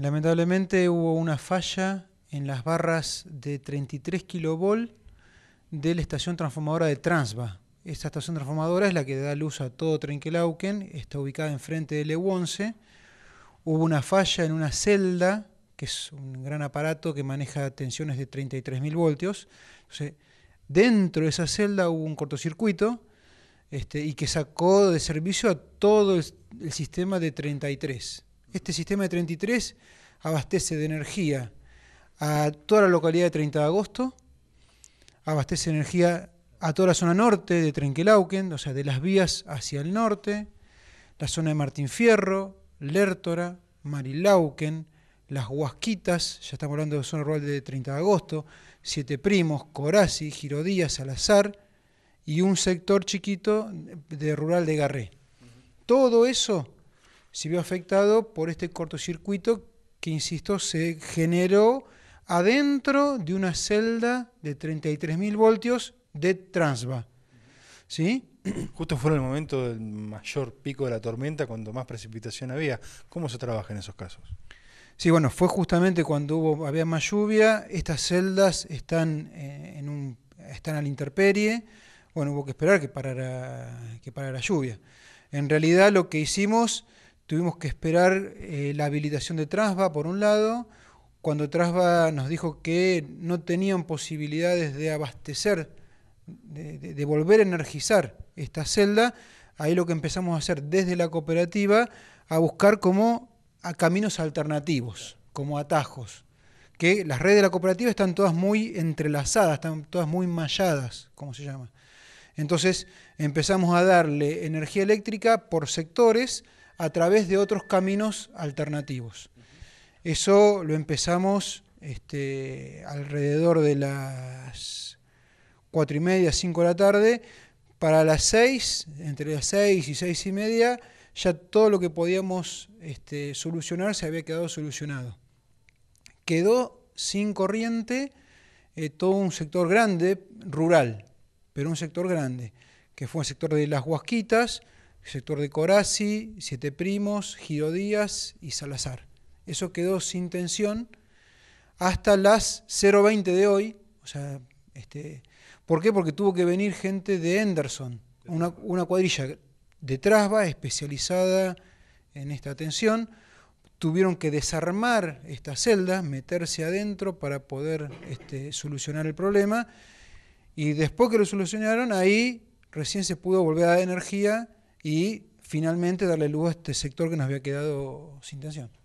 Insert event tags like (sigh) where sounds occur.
Lamentablemente hubo una falla en las barras de 33 kilovol de la estación transformadora de Transva. Esta estación transformadora es la que da luz a todo Trenquelauken, está ubicada enfrente del eu 11 Hubo una falla en una celda, que es un gran aparato que maneja tensiones de 33.000 voltios. dentro de esa celda hubo un cortocircuito este, y que sacó de servicio a todo el, el sistema de 33. Este sistema de 33 abastece de energía a toda la localidad de 30 de agosto, abastece energía a toda la zona norte de Trenquelauquen, o sea, de las vías hacia el norte, la zona de Martín Fierro, Lértora, Marilauquen, las Huasquitas, ya estamos hablando de zona rural de 30 de agosto, Siete Primos, Corazzi, Girodías, Salazar y un sector chiquito de rural de Garré. Todo eso se vio afectado por este cortocircuito que, insisto, se generó adentro de una celda de 33.000 voltios de Transva. ¿Sí? (clears throat) Justo fue en el momento del mayor pico de la tormenta, cuando más precipitación había. ¿Cómo se trabaja en esos casos? Sí, bueno, fue justamente cuando hubo, había más lluvia. Estas celdas están, eh, en un, están a la intemperie. Bueno, hubo que esperar que parara, que parara lluvia. En realidad lo que hicimos tuvimos que esperar eh, la habilitación de Transva, por un lado, cuando Transva nos dijo que no tenían posibilidades de abastecer, de, volver a energizar esta celda, ahí lo que empezamos a hacer desde la cooperativa, a buscar como a caminos alternativos, como atajos, que las redes de la cooperativa están todas muy entrelazadas, están todas muy malladas, como se llama. Entonces empezamos a darle energía eléctrica por sectores, a través de otros caminos alternativos. Eso lo empezamos este, alrededor de las cuatro y media, cinco de la tarde. Para las seis, entre las seis y seis y media, ya todo lo que podíamos este, solucionar se había quedado solucionado. Quedó sin corriente eh, todo un sector grande, rural, pero un sector grande, que fue el sector de las Huasquitas, sector de Corazzi, Siete Primos, Giro Díaz y Salazar. Eso quedó sin tensión hasta las 0.20 de hoy. O sea, este, ¿Por qué? Porque tuvo que venir gente de Henderson, una, cuadrilla de Trasba especializada en esta atención. Tuvieron que desarmar esta celda, meterse adentro para poder este, solucionar el problema. Y después que lo solucionaron, ahí recién se pudo volver a dar energía y finalmente darle luz a este sector que nos había quedado sin tensión.